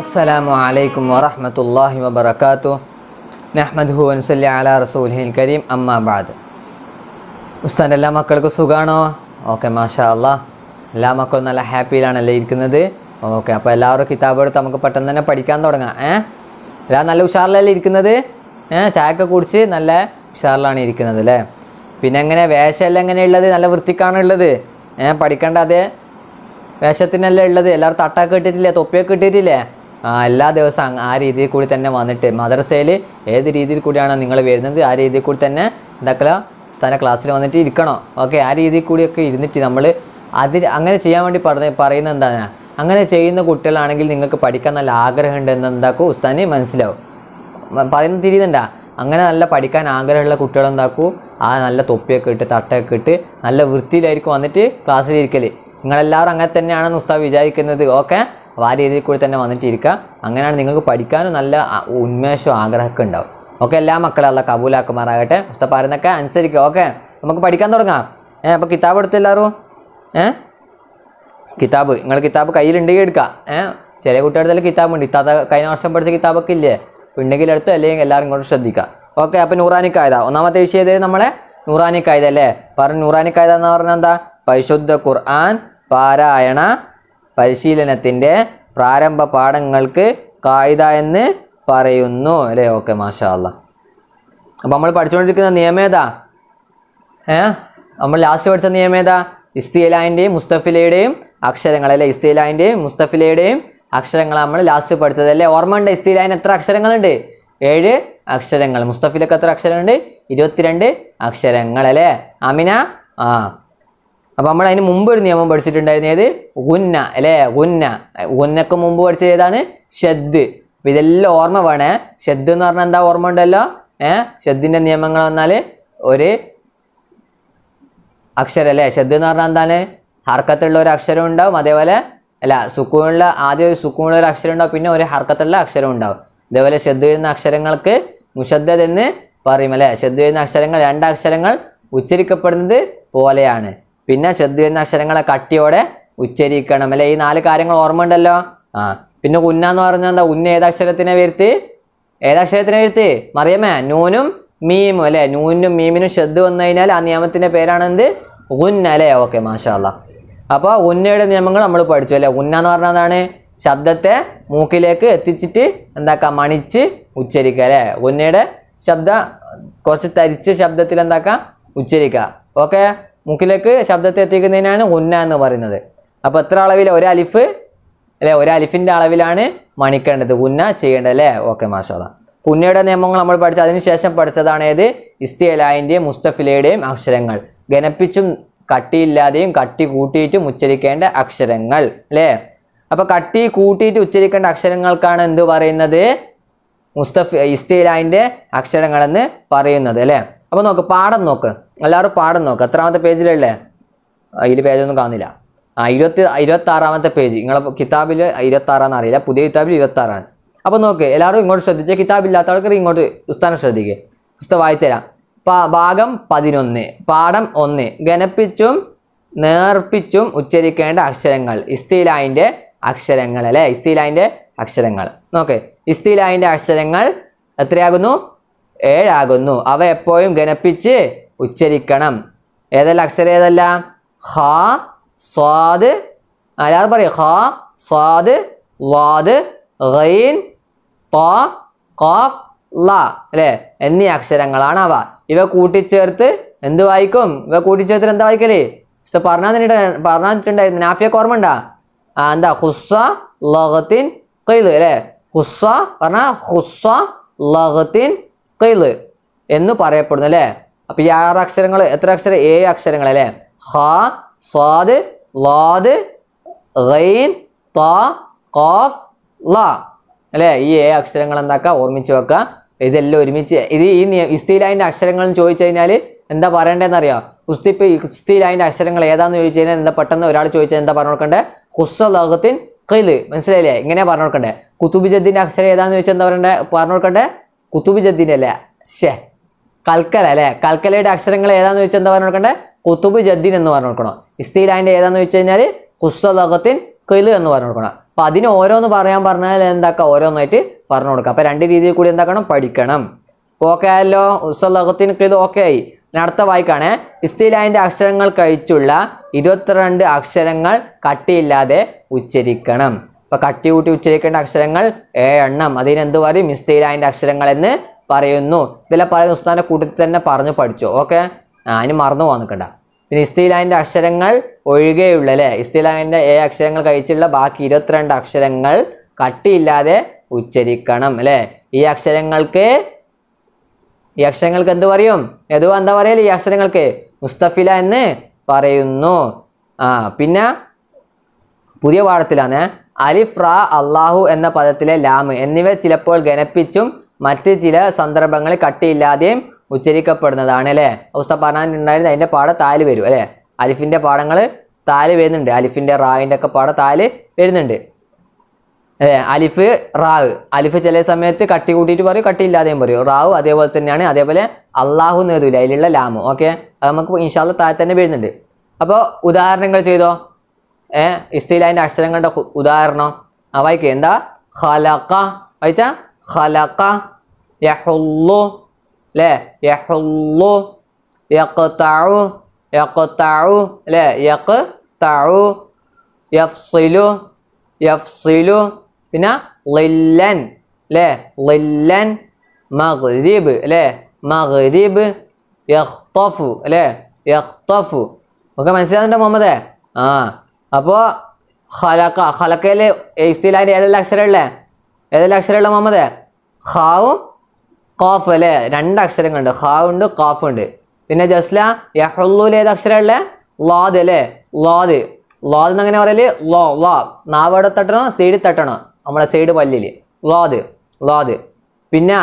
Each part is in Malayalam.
അസ്സലാമു അലൈക്കും വറഹമത്തല്ലാഹി വബർക്കാത്തു നഹ്മദ് ഹുവൻസല്ലി അല റസൂൽഹിൽ കരീം അമ്മാബാദ് ഉസ്താൻ എല്ലാ മക്കൾക്കും സുഖമാണോ ഓക്കെ മാഷാ അല്ലാ എല്ലാ മക്കളും നല്ല ഹാപ്പിയിലാണല്ലേ ഇരിക്കുന്നത് ഓക്കെ അപ്പോൾ എല്ലാവരും കിതാബ് എടുത്ത് നമുക്ക് പെട്ടെന്ന് തന്നെ പഠിക്കാൻ തുടങ്ങാം ഏ എല്ലാം നല്ല ഉഷാറിലല്ലേ ഇരിക്കുന്നത് ഏ ചായക്കെ കുടിച്ച് നല്ല ഉഷാറിലാണ് ഇരിക്കുന്നത് അല്ലേ പിന്നെ എങ്ങനെ വേഷമല്ല എങ്ങനെയുള്ളത് നല്ല വൃത്തിക്കാണുള്ളത് ഏ പഠിക്കേണ്ട അതേ വേഷത്തിനല്ലേ ഉള്ളത് എല്ലാവരും തട്ടാക്ക് ഇട്ടിട്ടില്ലേ തൊപ്പിയൊക്കെ ഇട്ടിട്ടില്ലേ ആ എല്ലാ ദിവസവും ആ രീതിയിൽ കൂടി തന്നെ വന്നിട്ട് മദ്രസയിൽ ഏത് രീതിയിൽ കൂടിയാണ് നിങ്ങൾ വരുന്നത് ആ രീതിയിൽ കൂടി തന്നെ എന്താക്കല സ്ഥല ക്ലാസ്സിൽ വന്നിട്ട് ഇരിക്കണോ ഓക്കെ ആ രീതിയിൽ കൂടിയൊക്കെ ഇരുന്നിട്ട് നമ്മൾ അതിൽ അങ്ങനെ ചെയ്യാൻ വേണ്ടി പറഞ്ഞ പറയുന്നത് എന്താണ് അങ്ങനെ ചെയ്യുന്ന കുട്ടികളാണെങ്കിൽ നിങ്ങൾക്ക് പഠിക്കാൻ നല്ല ആഗ്രഹമുണ്ട് എന്ന് എന്താക്കും ഉസ്താന് മനസ്സിലാവും പറയുന്നത് തിരിയുന്നുണ്ടാ അങ്ങനെ നല്ല പഠിക്കാൻ ആഗ്രഹമുള്ള കുട്ടികളെന്താക്കൂ ആ നല്ല തൊപ്പിയൊക്കെ ഇട്ട് തട്ടയൊക്കെ ഇട്ട് നല്ല വൃത്തിയിലായിരിക്കും വന്നിട്ട് ക്ലാസ്സിലിരിക്കൽ നിങ്ങളെല്ലാവരും അങ്ങനെ തന്നെയാണെന്ന് ഉസ്താവ് വിചാരിക്കുന്നത് ഓക്കെ അപ്പോൾ ആ രീതിയിൽ കൂടി തന്നെ വന്നിട്ട് അങ്ങനെയാണ് നിങ്ങൾക്ക് പഠിക്കാനും നല്ല ഉന്മേഷവും ആഗ്രഹമൊക്കെ ഉണ്ടാവും ഓക്കെ എല്ലാ മക്കളും അല്ല കബൂലാക്കുമാറാകട്ടെ ഉസ്താ പറയുന്നൊക്കെ അനുസരിക്കുക ഓക്കെ നമുക്ക് പഠിക്കാൻ തുടങ്ങാം ഏ അപ്പോൾ കിതാബ് എല്ലാവരും ഏ കിതാബ് നിങ്ങൾ കിതാബ് കയ്യിലുണ്ടെങ്കിൽ എടുക്കുക ഏ ചില കുട്ടികളുടെ കിതാബുണ്ട് ഇത്താത്ത കഴിഞ്ഞ വർഷം പഠിച്ച കിതാബൊക്കെ ഇല്ലേ ഉണ്ടെങ്കിൽ എടുത്തു അല്ലെങ്കിൽ എല്ലാവരും കൂടെ ശ്രദ്ധിക്കുക ഓക്കെ അപ്പോൾ നൂറാനി കായത ഒന്നാമത്തെ വിഷയം ഏത് നമ്മളെ നൂറാനി കായത അല്ലേ പറഞ്ഞു നൂറാനി കായത എന്ന് പറഞ്ഞാൽ എന്താ പരിശുദ്ധ ഖുർആൻ പാരായണ പരിശീലനത്തിൻ്റെ പ്രാരംഭ പാഠങ്ങൾക്ക് കായിത എന്ന് പറയുന്നു അല്ലേ ഓക്കെ മാഷാ അല്ല അപ്പം നമ്മൾ പഠിച്ചുകൊണ്ടിരിക്കുന്ന നിയമേതാ ഏ നമ്മൾ ലാസ്റ്റ് പഠിച്ച നിയമേതാ ഇസ്തീലാൻ്റെയും മുസ്തഫിലയുടെയും അക്ഷരങ്ങൾ അല്ലേ ഇസ്തീലാൻ്റെയും മുസ്തഫിലയുടെയും അക്ഷരങ്ങളാണ് നമ്മൾ ലാസ്റ്റ് പഠിച്ചത് അല്ലേ ഓർമ്മ ഉണ്ട് ഇസ്തീലാൻ എത്ര അക്ഷരങ്ങളുണ്ട് ഏഴ് അക്ഷരങ്ങൾ മുസ്തഫിലൊക്കെ എത്ര അക്ഷരമുണ്ട് ഇരുപത്തിരണ്ട് അക്ഷരങ്ങൾ അല്ലേ അമിന ആ അപ്പം നമ്മൾ അതിന് മുമ്പ് ഒരു നിയമം പഠിച്ചിട്ടുണ്ടായിരുന്നത് ഏത് ഉന്ന അല്ലേ ഉന്ന ഉന്നക്ക് മുമ്പ് പഠിച്ചത് ഏതാണ് ഷെദ് ഇതെല്ലാം ഓർമ്മ വേണേ ഷെദ് എന്ന് പറഞ്ഞാൽ എന്താ ഓർമ്മ ഉണ്ടല്ലോ ഏഹ് ഷെദിൻ്റെ നിയമങ്ങൾ വന്നാൽ ഒരു അക്ഷരം അല്ലേ ഷെദ് എന്ന് പറഞ്ഞാൽ എന്താണ് ഹർക്കത്തുള്ള ഒരു അക്ഷരം ഉണ്ടാവും അതേപോലെ അല്ല സുക്കൂണുള്ള ആദ്യം ഒരു സുക്കൂണുള്ള ഒരു അക്ഷരം ഉണ്ടാവും പിന്നെ ഒരു ഹർക്കത്തുള്ള അക്ഷരം ഉണ്ടാവും ഇതേപോലെ ശബ്ദ എഴുതുന്ന അക്ഷരങ്ങൾക്ക് മുഷദ്ദദ് എന്ന് പറയും അല്ലെ ശബ്ദ എഴുതുന്ന അക്ഷരങ്ങൾ രണ്ട് അക്ഷരങ്ങൾ ഉച്ചരിക്കപ്പെടുന്നത് പോലെയാണ് പിന്നെ ശബ്ദ എഴുതുന്ന അക്ഷരങ്ങളെ കട്ടിയോടെ ഉച്ചരിക്കണം അല്ലെ ഈ നാല് കാര്യങ്ങൾ ഓർമ്മ ഉണ്ടല്ലോ ആ പിന്നെ ഉന്ന എന്ന് പറഞ്ഞാൽ എന്താ ഉന്ന ഏതക്ഷരത്തിനെ വരുത്ത് ഏതക്ഷരത്തിനെ വരുത്ത് മറിയമ്മേ നൂനും മീമും അല്ലെ നൂനും മീമിനും ശബ്ദ വന്നു കഴിഞ്ഞാൽ ആ നിയമത്തിന്റെ പേരാണെന്ത് ഉന്ന അല്ലേ ഓക്കെ മാഷാ അള്ളാ അപ്പോൾ ഉന്നയുടെ നിയമങ്ങൾ നമ്മൾ പഠിച്ചു അല്ലേ ഉന്ന എന്ന് പറഞ്ഞാൽ എന്താണ് ശബ്ദത്തെ മൂക്കിലേക്ക് എത്തിച്ചിട്ട് എന്താക്കാം മണിച്ച് ഉച്ചരിക്കുക അല്ലേ ഒന്നയുടെ ശബ്ദ കുറച്ച് തരിച്ച് ശബ്ദത്തിൽ എന്താക്കാം ഉച്ചരിക്കുക ഓക്കെ മൂക്കിലേക്ക് ശബ്ദത്തെ എത്തിക്കുന്നതിനാണ് ഉന്ന എന്ന് പറയുന്നത് അപ്പോൾ എത്ര അളവിൽ ഒരു അലിഫ് അല്ലേ ഒരു അലിഫിൻ്റെ അളവിലാണ് മണിക്കേണ്ടത് ഉന്ന ചെയ്യേണ്ടത് അല്ലേ ഓക്കെ മാഷാദ ഉന്നയുടെ നിയമങ്ങൾ നമ്മൾ പഠിച്ച അതിനുശേഷം പഠിച്ചതാണ് ഏത് ഇസ്തിയലായിൻ്റെയും മുസ്തഫിലയുടെയും അക്ഷരങ്ങൾ ഘനപ്പിച്ചും കട്ടിയില്ലാതെയും കട്ടി കൂട്ടിയിട്ടും ഉച്ചരിക്കേണ്ട അക്ഷരങ്ങൾ അല്ലേ അപ്പോൾ കട്ടി കൂട്ടിയിട്ട് ഉച്ചരിക്കേണ്ട അക്ഷരങ്ങൾക്കാണ് എന്ത് പറയുന്നത് മുസ്തഫ് ഇസ്റ്റൈലായിൻ്റെ അക്ഷരങ്ങളെന്ന് പറയുന്നത് അല്ലേ അപ്പോൾ നോക്ക് പാഠം നോക്ക് എല്ലാവരും പാഠം നോക്ക് എത്രാമത്തെ പേജിലല്ലേ അതിൽ പേജൊന്നും കാണുന്നില്ല ആ ഇരുപത്തി ഇരുപത്താറാമത്തെ പേജ് നിങ്ങളെ കിതാബിൽ ഇരുപത്താറാന്ന് അറിയില്ല പുതിയ കിതാബിൽ ഇരുപത്താറാണ് അപ്പോൾ നോക്ക് എല്ലാവരും ഇങ്ങോട്ട് ശ്രദ്ധിച്ച കിതാബില്ലാത്ത ആൾക്കാർ ഇങ്ങോട്ട് ഉസ്താനം ശ്രദ്ധിക്കുക പുസ്തകം വായിച്ചു തരാം ഭാഗം പതിനൊന്ന് പാഠം ഒന്ന് ഘനപ്പിച്ചും നേർപ്പിച്ചും ഉച്ചരിക്കേണ്ട അക്ഷരങ്ങൾ ഇസ്തീലായിൻ്റെ അക്ഷരങ്ങൾ അല്ലേ ലായിൻ്റെ അക്ഷരങ്ങൾ നോക്കേ ലായിൻ്റെ അക്ഷരങ്ങൾ എത്രയാകുന്നു ഏഴാകുന്നു അവ എപ്പോഴും ഘനപ്പിച്ച് ഉച്ചരിക്കണം ഏതല്ല അക്ഷരം ഏതല്ല ഹ സ്വാദ് അല്ലാതെ പറയും ഹ സ്വാദ് വാദ് ഗൈൻ ത കാഫ് ല അല്ലേ എന്നീ അക്ഷരങ്ങളാണ് അവ ഇവ കൂട്ടിച്ചേർത്ത് എന്ത് വായിക്കും ഇവ കൂട്ടിച്ചേർത്ത് എന്താ വായിക്കലേ ഇഷ്ടം പറഞ്ഞാൽ പറഞ്ഞിട്ടുണ്ടായിരുന്നു നാഫിയ ഓർമ്മ എന്താ ഹുസ്സ ലഹത്തിൻ കൈല് അല്ലേ ഹുസ്സ പറഞ്ഞാൽ ഹുസ്സ ലഹത്തിൻ കൈല് എന്ന് പറയപ്പെടുന്നു അല്ലേ അപ്പം ഈ ആറ് അക്ഷരങ്ങൾ എത്ര അക്ഷരം ഏഴ് അക്ഷരങ്ങൾ അല്ലേ ഹ സ്വാദ് ലാദ് ഗൈൻ ത ഖാഫ് ല അല്ലേ ഈ ഏഴ് അക്ഷരങ്ങൾ എന്താക്കുക ഓർമ്മിച്ച് വെക്കുക ഇതെല്ലാം ഒരുമിച്ച് ഇത് ഈ ഇസ്തി ലൈൻ്റെ അക്ഷരങ്ങൾ ചോദിച്ചു കഴിഞ്ഞാൽ എന്താ പറയണ്ടതെന്ന് അറിയാം ഉസ്തിപ്പ് ഇസ്തി ലൈൻ്റെ അക്ഷരങ്ങൾ ഏതാണെന്ന് ചോദിച്ചു കഴിഞ്ഞാൽ എന്താ പെട്ടെന്ന് ഒരാൾ ചോദിച്ചാൽ എന്താ പറഞ്ഞു കൊടുക്കേണ്ടത് കുസ്സലകത്തിൻ കൈല് മനസ്സിലായില്ലേ ഇങ്ങനെയാ പറഞ്ഞു കൊടുക്കണ്ടേ കുത്തുബി അക്ഷരം ഏതാന്ന് ചോദിച്ചാൽ എന്താ പറയണ്ടേ പറഞ്ഞു കൊടുക്കണ്ടേ കുത്തുബി അല്ലേ ഷേ കൽക്കല അല്ലേ കൽക്കലയുടെ അക്ഷരങ്ങൾ ഏതാന്ന് ചോദിച്ചാൽ എന്താ പറഞ്ഞു കൊടുക്കണ്ടേ കുത്തുബ് ജദ്ദിൻ എന്ന് പറഞ്ഞു കൊടുക്കണം ഇസ്തീലാൻ്റെ ഏതാന്ന് വെച്ച് കഴിഞ്ഞാൽ കുസ്സലകത്തിൻ കൈല് എന്ന് പറഞ്ഞു കൊടുക്കണം അപ്പം അതിന് ഓരോന്ന് പറയാൻ പറഞ്ഞാൽ എന്താക്കാം ഓരോന്നായിട്ട് പറഞ്ഞു കൊടുക്കാം അപ്പം രണ്ട് രീതിയിൽ കൂടി എന്താക്കണം പഠിക്കണം ഓക്കെ ആയല്ലോ ഉസ്സലകത്തിൻ കൈല് ഓക്കെ ആയി ഞാൻ അടുത്ത വായിക്കാണ് ഇസ്തിലായൻ്റെ അക്ഷരങ്ങൾ കഴിച്ചുള്ള ഇരുപത്തിരണ്ട് അക്ഷരങ്ങൾ കട്ടിയില്ലാതെ ഉച്ചരിക്കണം ഇപ്പം കട്ടി കൂട്ടി ഉച്ചരിക്കേണ്ട അക്ഷരങ്ങൾ ഏഴെണ്ണം അതിനെന്ത് പറയും ഇസ്തിലായൻ്റെ അക്ഷരങ്ങൾ എന്ന് പറയുന്നു ഇതെല്ലാം പറയുന്ന ഉസ്താദിൻ്റെ കൂട്ടത്തിൽ തന്നെ പറഞ്ഞു പഠിച്ചു ഓക്കെ ആ അതിന് മറന്നു പോകാൻ നിൽക്കണ്ട പിന്നെ ഇസ്തിലായൻ്റെ അക്ഷരങ്ങൾ ഒഴികെയുള്ള അല്ലേ ഇസ്തിലായൻ്റെ ഏ അക്ഷരങ്ങൾ കഴിച്ചുള്ള ബാക്കി ഇരുപത്തിരണ്ട് അക്ഷരങ്ങൾ കട്ടിയില്ലാതെ ഉച്ചരിക്കണം അല്ലേ ഈ അക്ഷരങ്ങൾക്ക് ഈ അക്ഷരങ്ങൾക്ക് എന്ത് പറയും യദു എന്താ പറയല് ഈ അക്ഷരങ്ങൾക്ക് മുസ്തഫില എന്ന് പറയുന്നു ആ പിന്നെ പുതിയ പാഠത്തിലാണ് അലിഫ് റാ അള്ളാഹു എന്ന പദത്തിലെ ലാം എന്നിവ ചിലപ്പോൾ ഘനപ്പിച്ചും മറ്റ് ചില സന്ദർഭങ്ങളിൽ കട്ടിയില്ലാതെയും ഉച്ചരിക്കപ്പെടുന്നതാണ് അല്ലേ അവസ്ഥ പറഞ്ഞിട്ടുണ്ടായിരുന്നു അതിൻ്റെ പാട താല് വരും അല്ലേ അലിഫിൻ്റെ പാടങ്ങൾ താല് വരുന്നുണ്ട് അലിഫിൻ്റെ റായിൻ്റെ ഒക്കെ പാട താല് വരുന്നുണ്ട് ഏ അലിഫ് റാവ് അലിഫ് ചില സമയത്ത് കട്ടി കൂട്ടിയിട്ട് പറയും കട്ടി ഇല്ലാതെയും പറയും റാവ് അതേപോലെ തന്നെയാണ് അതേപോലെ അള്ളാഹു നേതൂല അതിലുള്ള ലാമ് ഓക്കെ അത് നമുക്ക് ഇൻഷാല് താഴെ തന്നെ വരുന്നുണ്ട് അപ്പോൾ ഉദാഹരണങ്ങൾ ചെയ്തോ ഏ ഇസ്തീലാൻ്റെ അക്ഷരങ്ങളുടെ ഉദാഹരണം ആ വായിക്കേ എന്താ ഹലക്ക വായിച്ച ഹലക്ക യഹുല്ലു അല്ലേ യഹുല്ലു യക്ക് താഴു അല്ലേ യക്ക് താഴു യഫ്സിലു യഫ്സിലു പിന്നെ ലില്ലൻ അല്ലേ ലില്ലൻ മഗ്രിബ് അല്ലേ മഗ്രിബ് യഖ്തഫു അല്ലേ യഖ്തഫു ഒക്കെ മനസ്സിലാകുന്നുണ്ടോ മുഹമ്മദേ ആ അപ്പോൾ ഖലക്ക ഖലക്കയിൽ ഇസ്തിലാൻ്റെ ഏതെല്ലാം അക്ഷരമുള്ളേ ഏതെല്ലാം അക്ഷരമുള്ള മുഹമ്മദേ ഖാവും ഖാഫ് അല്ലേ രണ്ട് അക്ഷരങ്ങളുണ്ട് ഖാവ് ഉണ്ട് ഖാഫ് ഉണ്ട് പിന്നെ ജസ്ല യഹുല്ലൂൽ ഏത് അക്ഷരമുള്ളേ ലാദ് അല്ലേ ലാദ് ലാദ് എന്നങ്ങനെ പറയല് ലോ ലാ നാവോടെ തട്ടണോ സീഡി തട്ടണോ നമ്മുടെ സൈഡ് പല്ലിൽ ലാദ് ലാദ് പിന്നെ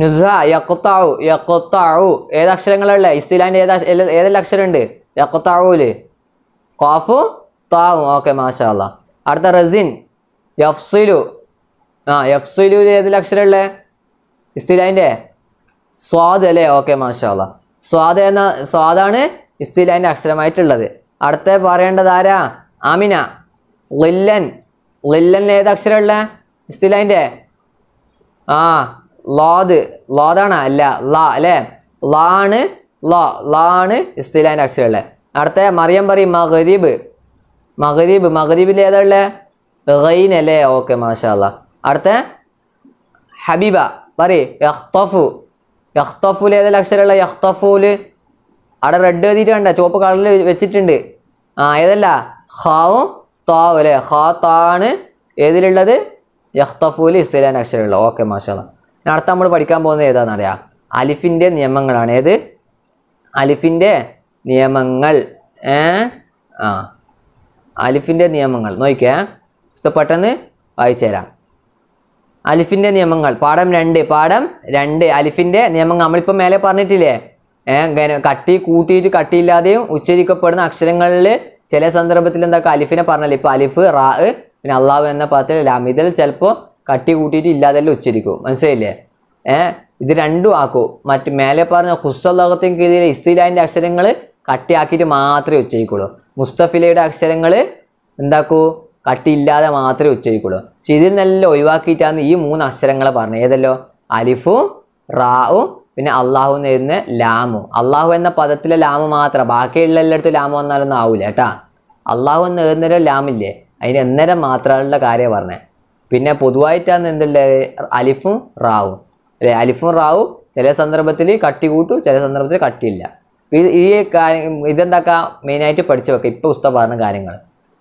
നുസ യക്കുത്താവു യക്കുത്താവു ഏത് അക്ഷരങ്ങളുള്ള ഇസ്തിലാൻ്റെ ഏത് ഏതെല്ലാം അക്ഷരമുണ്ട് യക്കുത്താവൂല് ഖാഫു താവും ഓക്കെ മാഷാ അടുത്ത റസിൻ യഫ്സുലു ആ യഫ്സുലു ഏത് അക്ഷരമുള്ളത് ഇസ്തിലാൻ്റെ സ്വാദ് അല്ലേ ഓക്കെ മാഷാ സ്വാദ് എന്ന സ്വാദാണ് ഇസ്തിലാൻ്റെ അക്ഷരമായിട്ടുള്ളത് അടുത്ത പറയേണ്ടത് ആരാ അമിന ലില്ലൻ ലില്ലന്നെ ഏത് അക്ഷരമുള്ള ഇസ്തിലൈൻ്റെ ആ ലോദ് ലോദാണ് അല്ല ലാ അല്ലേ ലാണ് ലോ ലാണ് ഇസ്തിലൈൻ്റെ അക്ഷരമുള്ളത് അടുത്ത മറിയം പറ മഹരീബ് മഹരീബ് മഹരീബിൽ ഏതാ ഉള്ളത് റൈൻ അല്ലേ ഓക്കെ മാഷാല്ല അടുത്ത ഹബീബ പറ യഹ്തഫു യഹ്തഫുൽ ഏതെല്ലാം അക്ഷരമുള്ള യഹ്തഫുല് അവിടെ റെഡ് എഴുതിയിട്ടുണ്ട് ചുവപ്പ് കളറിൽ വെച്ചിട്ടുണ്ട് ആ ഏതല്ല ഹാവും ഖത്താവ് അല്ലേ ഖാത്താണ് ഏതിലുള്ളത് യഹ്തഫൂൽ ഇസ്തലാൻ അക്ഷരമുള്ള ഓക്കെ മാഷാ അടുത്ത നമ്മൾ പഠിക്കാൻ പോകുന്നത് ഏതാണെന്ന് അറിയാം അലിഫിൻ്റെ നിയമങ്ങളാണ് ഏത് അലിഫിൻ്റെ നിയമങ്ങൾ ഏ ആ അലിഫിൻ്റെ നിയമങ്ങൾ നോക്കിയേ ഇഷ്ടപ്പെട്ടെന്ന് വായിച്ചു തരാം അലിഫിൻ്റെ നിയമങ്ങൾ പാഠം രണ്ട് പാഠം രണ്ട് അലിഫിൻ്റെ നിയമങ്ങൾ നമ്മളിപ്പോൾ മേലെ പറഞ്ഞിട്ടില്ലേ ഏഹ് കട്ടി കൂട്ടിയിട്ട് കട്ടിയില്ലാതെയും ഉച്ചരിക്കപ്പെടുന്ന അക്ഷരങ്ങളിൽ ചില സന്ദർഭത്തിൽ എന്താ അലിഫിനെ പറഞ്ഞാൽ ഇപ്പൊ അലിഫ് റാ പിന്നെ അള്ളാഹു എന്ന പാത്രത്തിൽ ലാം ഇതിൽ ചിലപ്പോൾ കട്ടി കൂട്ടിയിട്ട് ഇല്ലാതെല്ലാം ഉച്ചരിക്കും മനസ്സിലല്ലേ ഏഹ് ഇത് രണ്ടും ആക്കും മറ്റ് മേലെ പറഞ്ഞ ഹുസ്വലോകത്തിന് കീഴിലെ ഇസ്തിലാൻ്റെ അക്ഷരങ്ങൾ കട്ടിയാക്കിയിട്ട് മാത്രമേ ഉച്ചരിക്കുള്ളൂ മുസ്തഫിലയുടെ അക്ഷരങ്ങൾ എന്താക്കൂ കട്ടിയില്ലാതെ മാത്രമേ ഉച്ചരിക്കുള്ളൂ പക്ഷെ ഇതിൽ നിന്നെല്ലാം ഒഴിവാക്കിയിട്ടാണ് ഈ മൂന്ന് അക്ഷരങ്ങൾ പറഞ്ഞത് ഏതല്ലോ അലിഫും റാവും പിന്നെ അള്ളാഹു എന്ന് എഴുതുന്ന ലാമു അള്ളാഹു എന്ന പദത്തിലെ ലാമു മാത്രം ബാക്കിയുള്ള എല്ലായിടത്തും ലാമു വന്നാലൊന്നും ആവില്ല കേട്ടാ അള്ളാഹു എന്ന് എഴുതുന്നൊരു ലാമില്ലേ അതിന് എന്നേരം മാത്രമുള്ള കാര്യം പറഞ്ഞത് പിന്നെ പൊതുവായിട്ടാണ് എന്തുള്ളത് അലിഫും റാവും അല്ലെ അലിഫും റാവും ചില സന്ദർഭത്തിൽ കട്ടി കൂട്ടും ചില സന്ദർഭത്തിൽ കട്ടിയില്ല ഈ കാര്യം ഇതെന്താക്കാം മെയിനായിട്ട് പഠിച്ചു വെക്കുക ഇപ്പോൾ ഉസ്ത പറഞ്ഞ കാര്യങ്ങൾ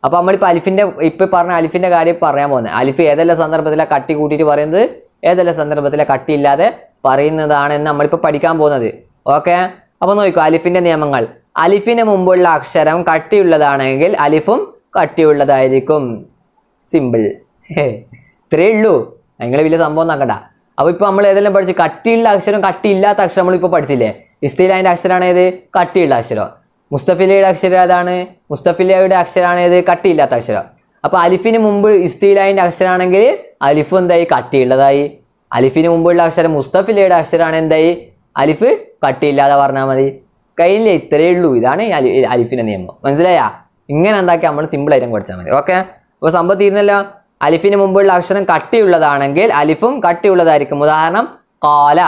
അപ്പോൾ നമ്മളിപ്പോൾ അലിഫിൻ്റെ ഇപ്പോൾ പറഞ്ഞ അലിഫിൻ്റെ കാര്യം പറയാൻ പോകുന്നത് അലിഫ് ഏതെല്ലാം സന്ദർഭത്തിലാണ് കട്ടി കൂട്ടിയിട്ട് പറയുന്നത് ഏതെല്ലാം സന്ദർഭത്തിലാണ് കട്ടിയില്ലാതെ പറയുന്നതാണ് നമ്മളിപ്പോൾ പഠിക്കാൻ പോകുന്നത് ഓക്കെ അപ്പോൾ നോക്കൂ അലിഫിൻ്റെ നിയമങ്ങൾ അലിഫിന് മുമ്പുള്ള അക്ഷരം കട്ടിയുള്ളതാണെങ്കിൽ അലിഫും കട്ടിയുള്ളതായിരിക്കും സിമ്പിൾ ഇത്രയേ ഉള്ളൂ നിങ്ങൾ വലിയ സംഭവം നോക്കണ്ട അപ്പോൾ ഇപ്പോൾ നമ്മൾ ഏതെല്ലാം പഠിച്ചു കട്ടിയുള്ള അക്ഷരം കട്ടിയില്ലാത്ത അക്ഷരം നമ്മളിപ്പോൾ പഠിച്ചില്ലേ ഇസ്തീല അതിൻ്റെ അക്ഷരമാണ് ഏത് കട്ടിയുള്ള അക്ഷരം മുസ്തഫിലയുടെ അക്ഷരം ഏതാണ് മുസ്തഫിലയുടെ അക്ഷരമാണ് ഏത് കട്ടിയില്ലാത്ത അക്ഷരം അപ്പോൾ അലിഫിന് മുമ്പ് ഇസ്തീലായിൻ്റെ അക്ഷരമാണെങ്കിൽ അലിഫ് എന്തായി കട്ടിയുള്ളതായി അലിഫിന് മുമ്പുള്ള അക്ഷരം മുസ്തഫിലയുടെ അക്ഷരമാണ് എന്തായി അലിഫ് കട്ടിയില്ലാതെ പറഞ്ഞാൽ മതി കയ്യിലെ ഇത്രയേ ഉള്ളൂ ഇതാണ് അലി അലിഫിൻ്റെ നിയമം മനസ്സിലായാ ഇങ്ങനെ എന്താക്കി നമ്മൾ സിമ്പിൾ ആയിട്ട് പഠിച്ചാൽ മതി ഓക്കെ അപ്പോൾ സംഭവം തീരുന്നല്ലോ അലിഫിന് മുമ്പുള്ള അക്ഷരം കട്ടിയുള്ളതാണെങ്കിൽ അലിഫും കട്ടിയുള്ളതായിരിക്കും ഉദാഹരണം കാല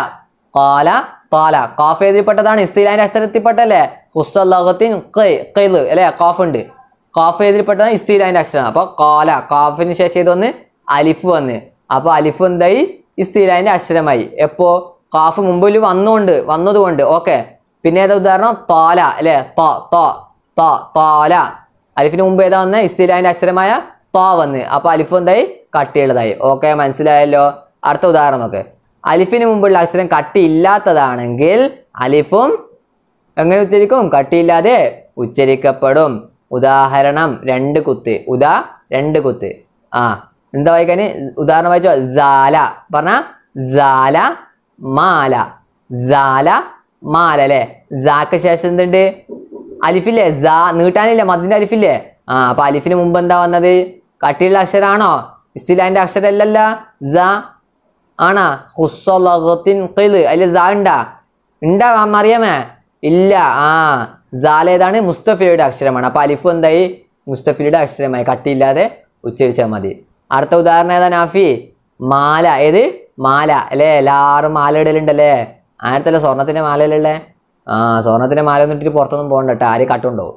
കാല കാല കാഫ് എതിൽപ്പെട്ടതാണ് ഇസ്തീലാൻ്റെ അക്ഷരത്തിൽപ്പെട്ടല്ലേ ഹുസ്തല്ലാഹത്തിൻ കൈത് അല്ലേ കാഫ് ഉണ്ട് കാഫ് എതിൽപ്പെട്ടതാണ് ഇസ്തിലാൻ്റെ അക്ഷരം അപ്പോൾ കാല കാഫിന് ശേഷം ഇതൊന്ന് അലിഫ് വന്ന് അപ്പോൾ അലിഫ് എന്തായി ഈ അക്ഷരമായി എപ്പോൾ കാഫ് മുമ്പിൽ വന്നുകൊണ്ട് വന്നതുകൊണ്ട് ഓക്കെ പിന്നെ ഏതാ ഉദാഹരണം താല അല്ലേ ത ത ത താല അലിഫിന് മുമ്പ് ഏതാ വന്ന് ഇസ്തിലാൻ്റെ അക്ഷരമായ താ വന്ന് അപ്പോൾ അലിഫ് എന്തായി കട്ടിയുള്ളതായി ഓക്കെ മനസ്സിലായല്ലോ അടുത്ത ഉദാഹരണം നോക്ക് അലിഫിന് മുമ്പുള്ള അക്ഷരം കട്ടിയില്ലാത്തതാണെങ്കിൽ അലിഫും എങ്ങനെ ഉച്ചരിക്കും കട്ടിയില്ലാതെ ഉച്ചരിക്കപ്പെടും ഉദാഹരണം രണ്ട് കുത്ത് ഉദാ രണ്ട് കുത്ത് ആ എന്താ വായിക്കാന് ഉദാഹരണം വായിച്ചോ ജാല പറഞ്ഞ ജാല മാല ജാല മാല അല്ലേ ജാക്ക് ശേഷം എന്തുണ്ട് അലിഫില്ലേ ജാ നീട്ടാനില്ലേ മതിന്റെ അലിഫില്ലേ ആ അപ്പൊ അലിഫിന് മുമ്പ് എന്താ വന്നത് കട്ടിയുള്ള അക്ഷരാണോ ഇസ്തിലാൻ്റെ അക്ഷരമല്ലല്ല ജ ആണാ ഹുസ്സൊലത്തിൻ കില് അതിൽ ജ ഉണ്ടാ ഉണ്ടാ അറിയാമേ ഇല്ല ആ ജാലേതാണ് മുസ്തഫിയുടെ അക്ഷരമാണ് അപ്പൊ അലിഫ് എന്തായി മുസ്തഫിയുടെ അക്ഷരമായി കട്ടിയില്ലാതെ ഉച്ചരിച്ചാൽ മതി അടുത്ത ഉദാഹരണം ഏതാ നാഫി മാല ഏത് മാല അല്ലേ എല്ലാവരും മാല ഇടലുണ്ടല്ലേ ആയിരത്തല്ല സ്വർണത്തിൻ്റെ മാലയിലല്ലേ ആ സ്വർണത്തിൻ്റെ മാല ഒന്നും ഇട്ടിട്ട് പുറത്തൊന്നും പോകണ്ട കേട്ടോ ആര് കട്ടുണ്ടോ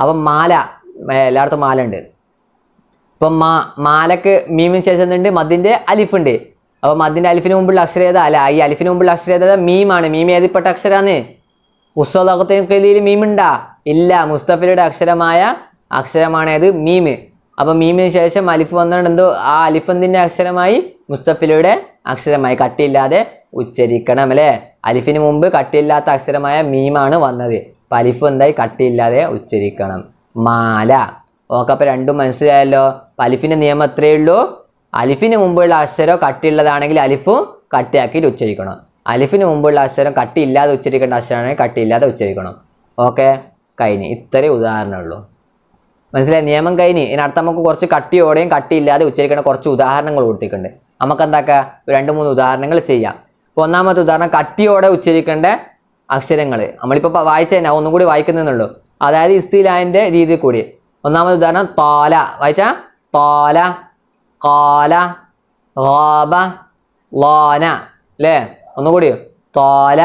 അപ്പം മാല എല്ലായിടത്തും മാല ഉണ്ട് ഇപ്പം മാ മാലക്ക് മീമിന് ശേഷം എന്തുണ്ട് മതിൻ്റെ അലിഫുണ്ട് അപ്പം മതിൻ്റെ അലിഫിന് മുമ്പുള്ള അക്ഷരം ഏതാ അല്ല ഈ അലിഫിന് മുമ്പുള്ള അക്ഷരം ഏതാ മീമാണ് മീം ഏതിപ്പെട്ട അക്ഷരമാണ് ഹുസ്വലോകത്തെ കലിയിൽ മീമുണ്ടാ ഇല്ല മുസ്തഫയുടെ അക്ഷരമായ അക്ഷരമാണേത് മീമ് അപ്പം മീമിന് ശേഷം അലിഫ് വന്നുകൊണ്ട് എന്തോ ആ അലിഫന്തിൻ്റെ അക്ഷരമായി മുസ്തഫിലയുടെ അക്ഷരമായി കട്ടിയില്ലാതെ ഉച്ചരിക്കണം അല്ലേ അലിഫിന് മുമ്പ് കട്ടിയില്ലാത്ത അക്ഷരമായ മീമാണ് വന്നത് അപ്പം അലിഫ് എന്തായി കട്ടിയില്ലാതെ ഉച്ചരിക്കണം മാല ഓക്കെ അപ്പോൾ രണ്ടും മനസ്സിലായല്ലോ അലിഫിൻ്റെ നിയമം അത്രയേ ഉള്ളൂ അലിഫിന് മുമ്പുള്ള അക്ഷരം കട്ടിയുള്ളതാണെങ്കിൽ അലിഫും കട്ടിയാക്കിയിട്ട് ഉച്ചരിക്കണം അലിഫിന് മുമ്പുള്ള അക്ഷരം കട്ടിയില്ലാതെ ഉച്ചരിക്കേണ്ട അക്ഷരമാണെങ്കിൽ കട്ടിയില്ലാതെ ഉച്ചരിക്കണം ഓക്കെ കഴിഞ്ഞ് ഇത്രയും ഉദാഹരണമുള്ളൂ മനസ്സിലായി നിയമം കഴിഞ്ഞ് ഇനി നമുക്ക് കുറച്ച് കട്ടിയോടെയും കട്ടിയില്ലാതെ ഉച്ചരിക്കണ കുറച്ച് ഉദാഹരണങ്ങൾ കൊടുത്തിട്ടുണ്ട് നമുക്ക് എന്താക്കുക രണ്ട് മൂന്ന് ഉദാഹരണങ്ങൾ ചെയ്യാം ഇപ്പോൾ ഒന്നാമത്തെ ഉദാഹരണം കട്ടിയോടെ ഉച്ചരിക്കേണ്ട അക്ഷരങ്ങൾ നമ്മളിപ്പോൾ വായിച്ചു ഒന്നും കൂടി വായിക്കുന്നതെന്നുള്ളൂ അതായത് ഇസ്തിലായൻ്റെ രീതിയിൽ കൂടി ഒന്നാമത്തെ ഉദാഹരണം താല വായിച്ച താല കാല ഹാബ ലാന അല്ലേ കൂടി താല